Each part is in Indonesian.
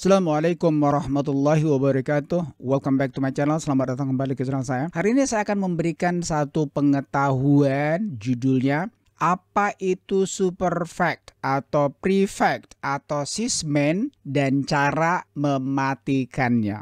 Assalamualaikum warahmatullahi wabarakatuh Welcome back to my channel Selamat datang kembali ke channel saya Hari ini saya akan memberikan satu pengetahuan Judulnya Apa itu superfact Atau prefect Atau sismen Dan cara mematikannya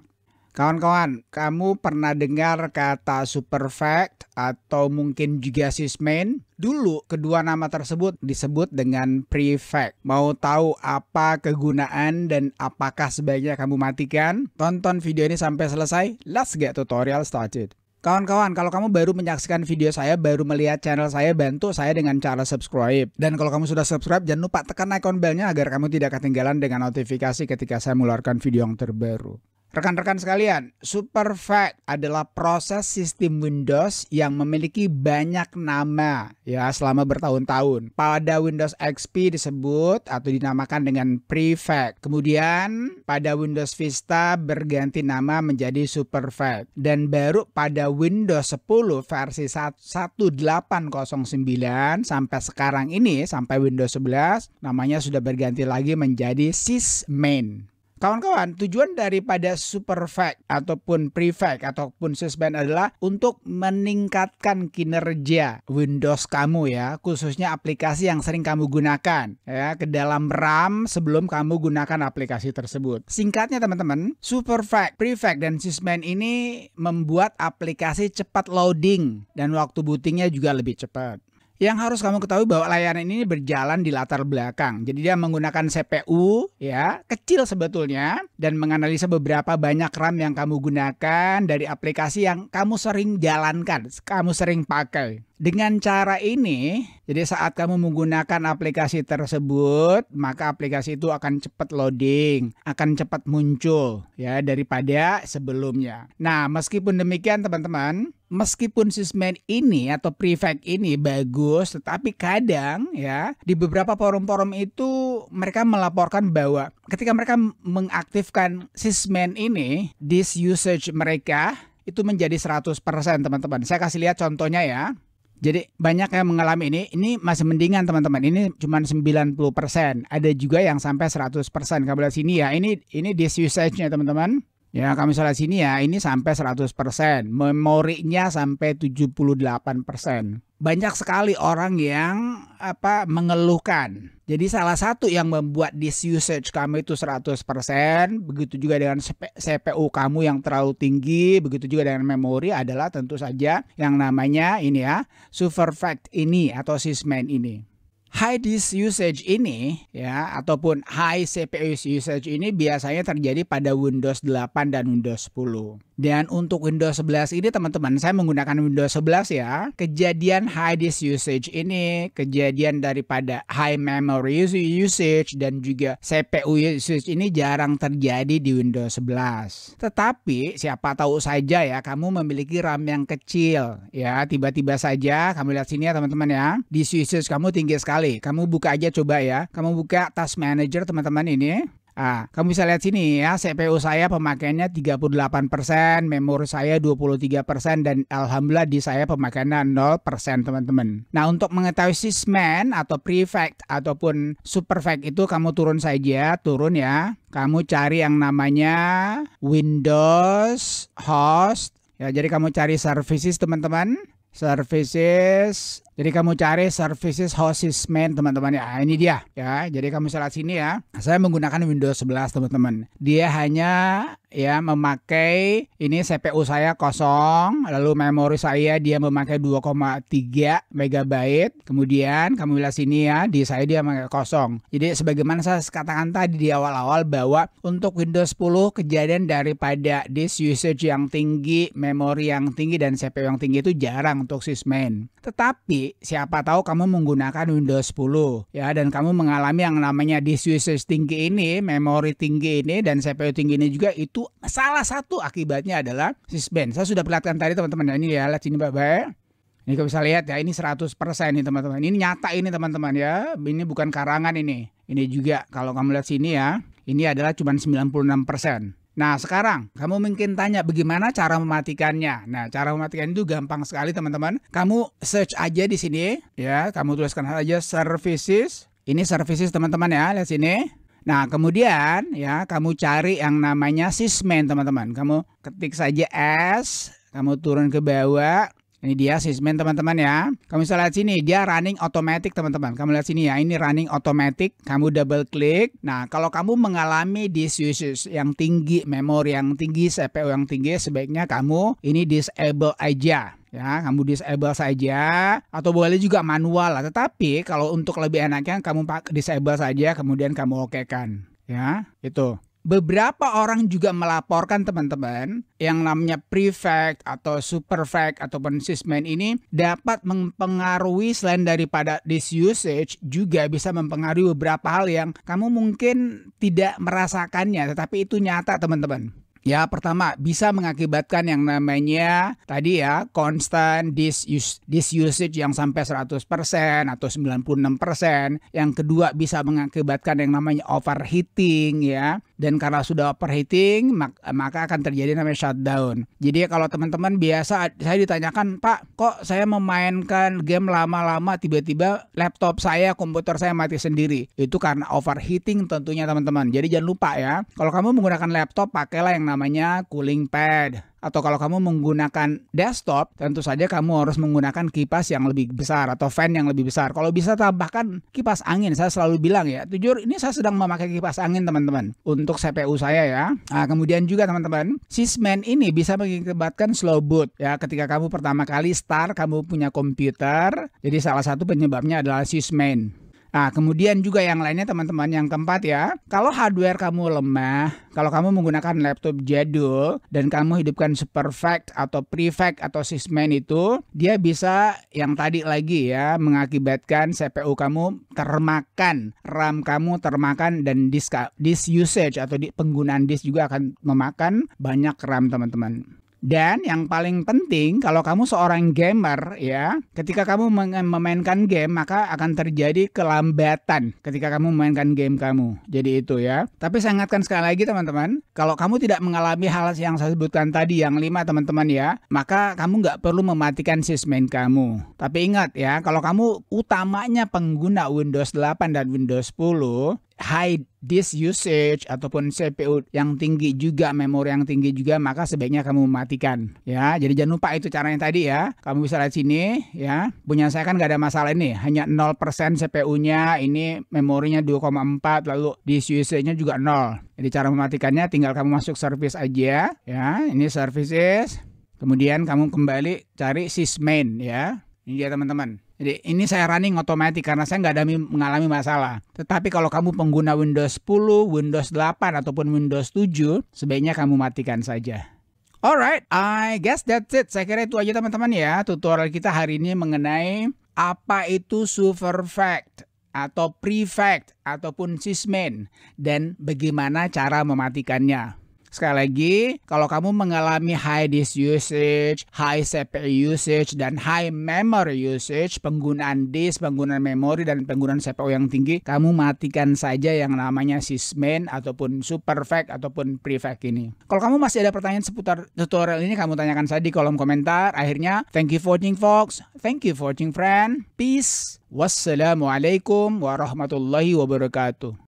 Kawan-kawan, kamu pernah dengar kata superfect atau mungkin juga assessment? Dulu kedua nama tersebut disebut dengan prefect. Mau tahu apa kegunaan dan apakah sebaiknya kamu matikan? Tonton video ini sampai selesai. Let's get tutorial started. Kawan-kawan, kalau kamu baru menyaksikan video saya, baru melihat channel saya, bantu saya dengan cara subscribe. Dan kalau kamu sudah subscribe, jangan lupa tekan icon belnya agar kamu tidak ketinggalan dengan notifikasi ketika saya mengeluarkan video yang terbaru. Rekan-rekan sekalian, SuperFact adalah proses sistem Windows yang memiliki banyak nama ya selama bertahun-tahun. Pada Windows XP disebut atau dinamakan dengan Prefect. Kemudian pada Windows Vista berganti nama menjadi SuperFact dan baru pada Windows 10 versi 1809 sampai sekarang ini sampai Windows 11 namanya sudah berganti lagi menjadi Sysmain. Kawan-kawan, tujuan daripada fact ataupun prefect ataupun suspend adalah untuk meningkatkan kinerja Windows kamu ya, khususnya aplikasi yang sering kamu gunakan ya ke dalam RAM sebelum kamu gunakan aplikasi tersebut. Singkatnya teman-teman, super fact, prefect dan suspend ini membuat aplikasi cepat loading dan waktu bootingnya juga lebih cepat. Yang harus kamu ketahui bahwa layanan ini berjalan di latar belakang. Jadi dia menggunakan CPU ya, kecil sebetulnya dan menganalisa beberapa banyak RAM yang kamu gunakan dari aplikasi yang kamu sering jalankan, kamu sering pakai. Dengan cara ini, jadi saat kamu menggunakan aplikasi tersebut, maka aplikasi itu akan cepat loading, akan cepat muncul ya daripada sebelumnya. Nah, meskipun demikian teman-teman, meskipun sismen ini atau prefect ini bagus, tetapi kadang ya di beberapa forum-forum itu mereka melaporkan bahwa ketika mereka mengaktifkan sismen ini, this usage mereka itu menjadi 100% teman-teman. Saya kasih lihat contohnya ya. Jadi banyak yang mengalami ini, ini masih mendingan teman-teman. Ini cuma 90%. Ada juga yang sampai 100%. Kamu lihat sini ya, ini ini disusage nya teman-teman. Ya, kami salah sini ya, ini sampai 100%, memorinya sampai 78%. Banyak sekali orang yang apa mengeluhkan. Jadi salah satu yang membuat this usage kami itu 100%, begitu juga dengan CPU kamu yang terlalu tinggi, begitu juga dengan memori adalah tentu saja yang namanya ini ya, super fact ini atau sysman ini. High disk usage ini ya ataupun high CPU usage ini biasanya terjadi pada Windows 8 dan Windows 10. Dan untuk Windows 11 ini teman-teman saya menggunakan Windows 11 ya. Kejadian high disk usage ini, kejadian daripada high memory usage dan juga CPU usage ini jarang terjadi di Windows 11. Tetapi siapa tahu saja ya kamu memiliki RAM yang kecil ya tiba-tiba saja kamu lihat sini ya teman-teman ya. Disk usage kamu tinggi sekali sekali. Kamu buka aja coba ya. Kamu buka task manager teman-teman ini. Ah, kamu bisa lihat sini ya, CPU saya pemakaiannya 38%, memori saya 23% dan alhamdulillah di saya pemakaiannya 0% teman-teman. Nah, untuk mengetahui sysman atau prefect ataupun superfect itu kamu turun saja, turun ya. Kamu cari yang namanya Windows host Ya, jadi kamu cari services teman-teman services jadi kamu cari services man teman-teman ya ini dia ya jadi kamu salah sini ya saya menggunakan Windows 11 teman-teman dia hanya ya memakai ini CPU saya kosong lalu memori saya dia memakai 2,3 MB kemudian kamu lihat sini ya di saya dia memakai kosong jadi sebagaimana saya katakan tadi di awal-awal bahwa untuk Windows 10 kejadian daripada disk usage yang tinggi memori yang tinggi dan CPU yang tinggi itu jarang yang Toxic main. Tetapi siapa tahu kamu menggunakan Windows 10 ya dan kamu mengalami yang namanya disk usage tinggi ini, memori tinggi ini dan CPU tinggi ini juga itu salah satu akibatnya adalah sysband. Saya sudah perlihatkan tadi teman-teman. ini ya, lihat sini Bapak. Ini kamu bisa lihat ya, ini 100% nih teman-teman. Ini nyata ini teman-teman ya. Ini bukan karangan ini. Ini juga kalau kamu lihat sini ya, ini adalah cuma 96%. persen. Nah, sekarang kamu mungkin tanya bagaimana cara mematikannya. Nah, cara mematikan itu gampang sekali, teman-teman. Kamu search aja di sini ya, kamu tuliskan aja services. Ini services teman-teman ya, lihat sini. Nah, kemudian ya, kamu cari yang namanya sysman, teman-teman. Kamu ketik saja S, kamu turun ke bawah, ini dia sismen teman-teman ya. Kamu bisa lihat sini, dia running automatic teman-teman. Kamu lihat sini ya, ini running automatic. Kamu double klik. Nah, kalau kamu mengalami disk yang tinggi, memori yang tinggi, CPU yang tinggi, sebaiknya kamu ini disable aja ya kamu disable saja atau boleh juga manual lah tetapi kalau untuk lebih enaknya kamu disable saja kemudian kamu oke kan. ya itu Beberapa orang juga melaporkan teman-teman yang namanya prefect atau superfect ataupun sysman ini dapat mempengaruhi selain daripada this usage juga bisa mempengaruhi beberapa hal yang kamu mungkin tidak merasakannya tetapi itu nyata teman-teman. Ya, pertama bisa mengakibatkan yang namanya tadi ya constant disuse, disusage yang sampai 100% atau 96%. Yang kedua bisa mengakibatkan yang namanya overheating ya dan karena sudah overheating maka akan terjadi namanya shutdown. Jadi kalau teman-teman biasa saya ditanyakan, "Pak, kok saya memainkan game lama-lama tiba-tiba laptop saya, komputer saya mati sendiri?" Itu karena overheating tentunya teman-teman. Jadi jangan lupa ya, kalau kamu menggunakan laptop pakailah yang namanya cooling pad atau kalau kamu menggunakan desktop, tentu saja kamu harus menggunakan kipas yang lebih besar atau fan yang lebih besar. Kalau bisa tambahkan kipas angin, saya selalu bilang ya. Jujur, ini saya sedang memakai kipas angin teman-teman untuk CPU saya ya. Nah, kemudian juga teman-teman, Sysman ini bisa mengakibatkan slow boot ya ketika kamu pertama kali start kamu punya komputer. Jadi salah satu penyebabnya adalah Sysman. Nah, kemudian juga yang lainnya teman-teman yang keempat ya. Kalau hardware kamu lemah, kalau kamu menggunakan laptop jadul dan kamu hidupkan Superfact atau Prefect atau Sysman itu, dia bisa yang tadi lagi ya mengakibatkan CPU kamu termakan, RAM kamu termakan dan disk disk usage atau di, penggunaan disk juga akan memakan banyak RAM teman-teman. Dan yang paling penting kalau kamu seorang gamer ya, ketika kamu memainkan game maka akan terjadi kelambatan ketika kamu memainkan game kamu. Jadi itu ya. Tapi saya ingatkan sekali lagi teman-teman, kalau kamu tidak mengalami hal yang saya sebutkan tadi yang lima teman-teman ya, maka kamu nggak perlu mematikan sysmain kamu. Tapi ingat ya, kalau kamu utamanya pengguna Windows 8 dan Windows 10, high disk usage ataupun CPU yang tinggi juga, memori yang tinggi juga, maka sebaiknya kamu matikan ya. Jadi jangan lupa itu caranya tadi ya. Kamu bisa lihat sini ya. Punya saya kan nggak ada masalah ini, hanya 0% CPU-nya, ini memorinya 2,4 lalu disk usage-nya juga 0. Jadi cara mematikannya tinggal kamu masuk service aja ya. Ini services. Kemudian kamu kembali cari sysmain ya. Ini dia teman-teman. Jadi ini saya running otomatis karena saya nggak ada mengalami masalah. Tetapi kalau kamu pengguna Windows 10, Windows 8 ataupun Windows 7, sebaiknya kamu matikan saja. Alright, I guess that's it. Saya kira itu aja teman-teman ya tutorial kita hari ini mengenai apa itu superfact atau prefect ataupun sysmin dan bagaimana cara mematikannya. Sekali lagi, kalau kamu mengalami high disk usage, high CPU usage, dan high memory usage, penggunaan disk, penggunaan memori, dan penggunaan CPU yang tinggi, kamu matikan saja yang namanya sysmain ataupun superfact ataupun prefect ini. Kalau kamu masih ada pertanyaan seputar tutorial ini, kamu tanyakan saja di kolom komentar. Akhirnya, thank you for watching folks, thank you for watching friend, peace, wassalamualaikum warahmatullahi wabarakatuh.